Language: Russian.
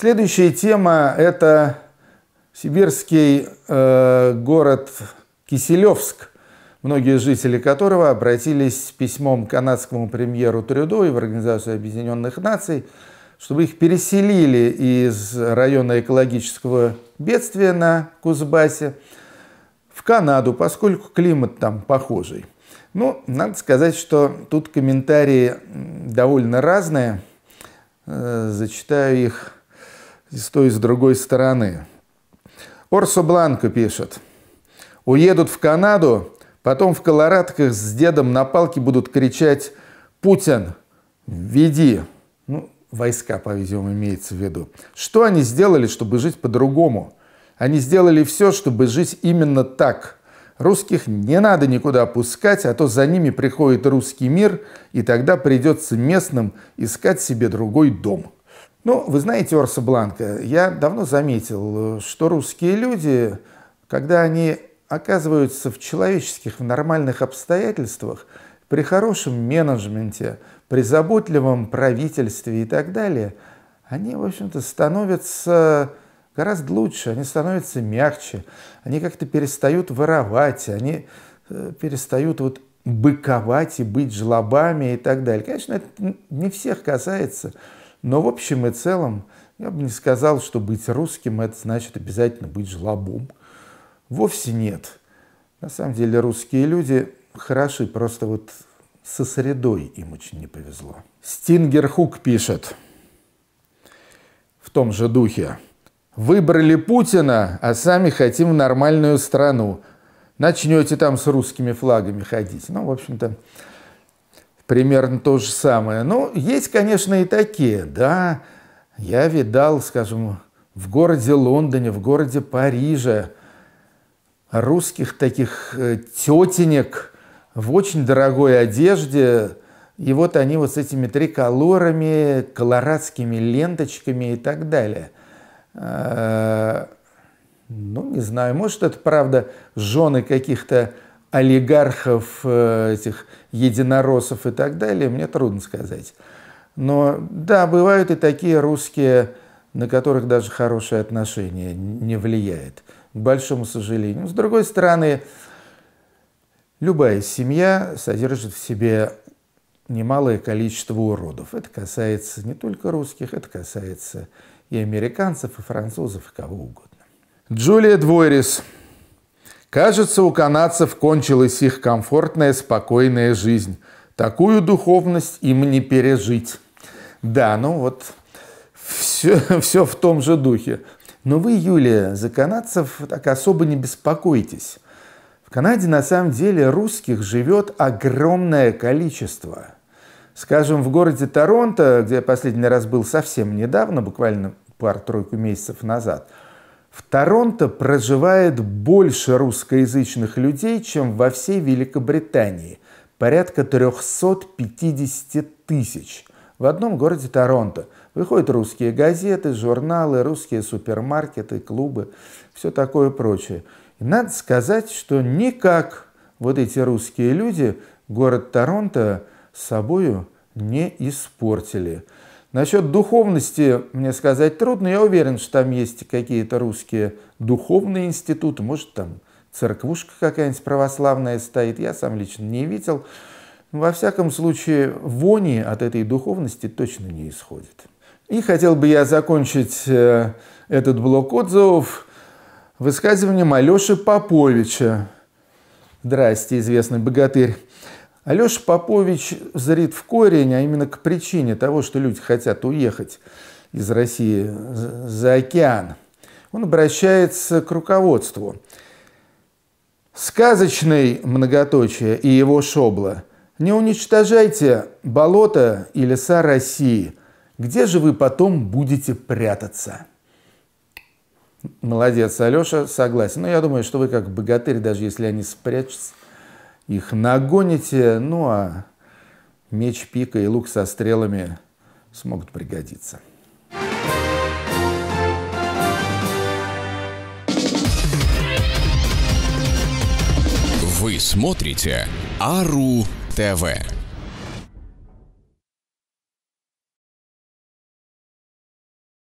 Следующая тема – это сибирский э, город Киселевск, многие жители которого обратились с письмом к канадскому премьеру Трюдо и в Организацию Объединенных Наций, чтобы их переселили из района экологического бедствия на Кузбассе в Канаду, поскольку климат там похожий. Ну, надо сказать, что тут комментарии довольно разные. Э, зачитаю их и с той, и с другой стороны. Орсо Бланко пишет. Уедут в Канаду, потом в колорадках с дедом на палке будут кричать «Путин, веди!» Ну, войска, по-видимому, имеется в виду. Что они сделали, чтобы жить по-другому? Они сделали все, чтобы жить именно так. Русских не надо никуда опускать, а то за ними приходит русский мир, и тогда придется местным искать себе другой дом. Ну, вы знаете, Орса Бланка, я давно заметил, что русские люди, когда они оказываются в человеческих, в нормальных обстоятельствах, при хорошем менеджменте, при заботливом правительстве и так далее, они, в общем-то, становятся гораздо лучше, они становятся мягче, они как-то перестают воровать, они э, перестают вот быковать и быть жлобами и так далее. Конечно, это не всех касается, но в общем и целом я бы не сказал, что быть русским – это значит обязательно быть жлобом. Вовсе нет. На самом деле русские люди хороши, просто вот со средой им очень не повезло. Стингер Хук пишет в том же духе. «Выбрали Путина, а сами хотим в нормальную страну. Начнете там с русскими флагами ходить». Ну, в общем-то, примерно то же самое. Ну, есть, конечно, и такие, да. Я видал, скажем, в городе Лондоне, в городе Париже русских таких э, тетенек в очень дорогой одежде. И вот они вот с этими триколорами, колорадскими ленточками и так далее. А, ну, не знаю, может, это правда жены каких-то олигархов, э, этих единороссов и так далее, мне трудно сказать. Но да, бывают и такие русские, на которых даже хорошее отношение не влияет, к большому сожалению. С другой стороны, любая семья содержит в себе немалое количество уродов. Это касается не только русских, это касается и американцев, и французов, и кого угодно. Джулия Двойрис Кажется, у канадцев кончилась их комфортная, спокойная жизнь. Такую духовность им не пережить. Да, ну вот все, все в том же духе. Но вы, Юлия, за канадцев так особо не беспокойтесь. В Канаде на самом деле русских живет огромное количество. Скажем, в городе Торонто, где я последний раз был совсем недавно, буквально пару-тройку месяцев назад – в Торонто проживает больше русскоязычных людей, чем во всей Великобритании, порядка 350 тысяч. В одном городе Торонто выходят русские газеты, журналы, русские супермаркеты, клубы, все такое прочее. И надо сказать, что никак вот эти русские люди город Торонто собою не испортили. Насчет духовности мне сказать трудно. Я уверен, что там есть какие-то русские духовные институты. Может, там церквушка какая-нибудь православная стоит. Я сам лично не видел. Во всяком случае, вони от этой духовности точно не исходит. И хотел бы я закончить э, этот блок отзывов высказыванием Алёши Поповича. Здрасте, известный богатырь. Алеша Попович зрит в корень, а именно к причине того, что люди хотят уехать из России за океан. Он обращается к руководству. Сказочный многоточие и его шобла. Не уничтожайте болота и леса России. Где же вы потом будете прятаться? Молодец, Алеша, согласен. Но ну, я думаю, что вы как богатырь, даже если они спрячутся, их нагоните, ну а меч пика и лук со стрелами смогут пригодиться. Вы смотрите Ару ТВ.